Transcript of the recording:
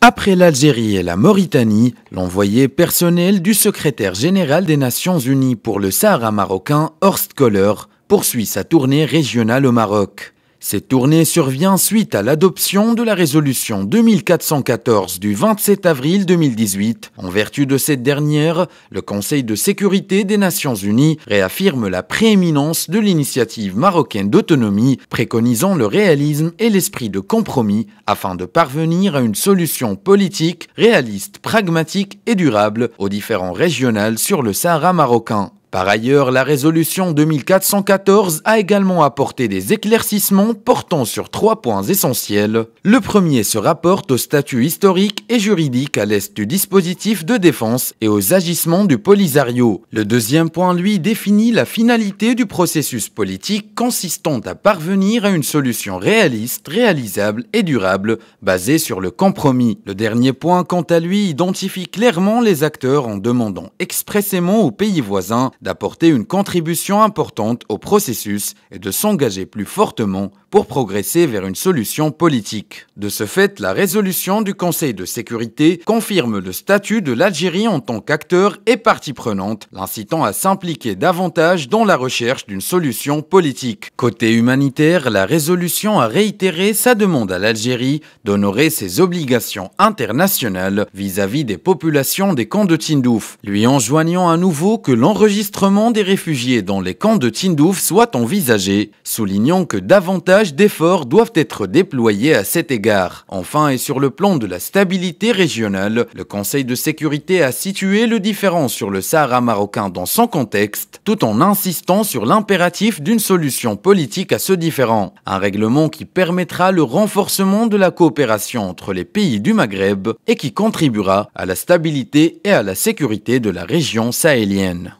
Après l'Algérie et la Mauritanie, l'envoyé personnel du secrétaire général des Nations Unies pour le Sahara marocain, Horst Kohler, poursuit sa tournée régionale au Maroc. Cette tournée survient suite à l'adoption de la résolution 2414 du 27 avril 2018. En vertu de cette dernière, le Conseil de sécurité des Nations Unies réaffirme la prééminence de l'initiative marocaine d'autonomie, préconisant le réalisme et l'esprit de compromis afin de parvenir à une solution politique, réaliste, pragmatique et durable aux différents régionales sur le Sahara marocain. Par ailleurs, la résolution 2414 a également apporté des éclaircissements portant sur trois points essentiels. Le premier se rapporte au statut historique et juridique à l'est du dispositif de défense et aux agissements du Polisario. Le deuxième point, lui, définit la finalité du processus politique consistant à parvenir à une solution réaliste, réalisable et durable, basée sur le compromis. Le dernier point, quant à lui, identifie clairement les acteurs en demandant expressément aux pays voisins d'apporter une contribution importante au processus et de s'engager plus fortement pour progresser vers une solution politique. De ce fait, la résolution du Conseil de sécurité confirme le statut de l'Algérie en tant qu'acteur et partie prenante, l'incitant à s'impliquer davantage dans la recherche d'une solution politique. Côté humanitaire, la résolution a réitéré sa demande à l'Algérie d'honorer ses obligations internationales vis-à-vis des populations des camps de Tindouf, lui enjoignant à nouveau que l'enregistrement des réfugiés dans les camps de Tindouf soit envisagé, soulignant que davantage d'efforts doivent être déployés à cet égard. Enfin, et sur le plan de la stabilité régionale, le Conseil de sécurité a situé le différent sur le Sahara marocain dans son contexte, tout en insistant sur l'impératif d'une solution politique à ce différent. Un règlement qui permettra le renforcement de la coopération entre les pays du Maghreb et qui contribuera à la stabilité et à la sécurité de la région sahélienne.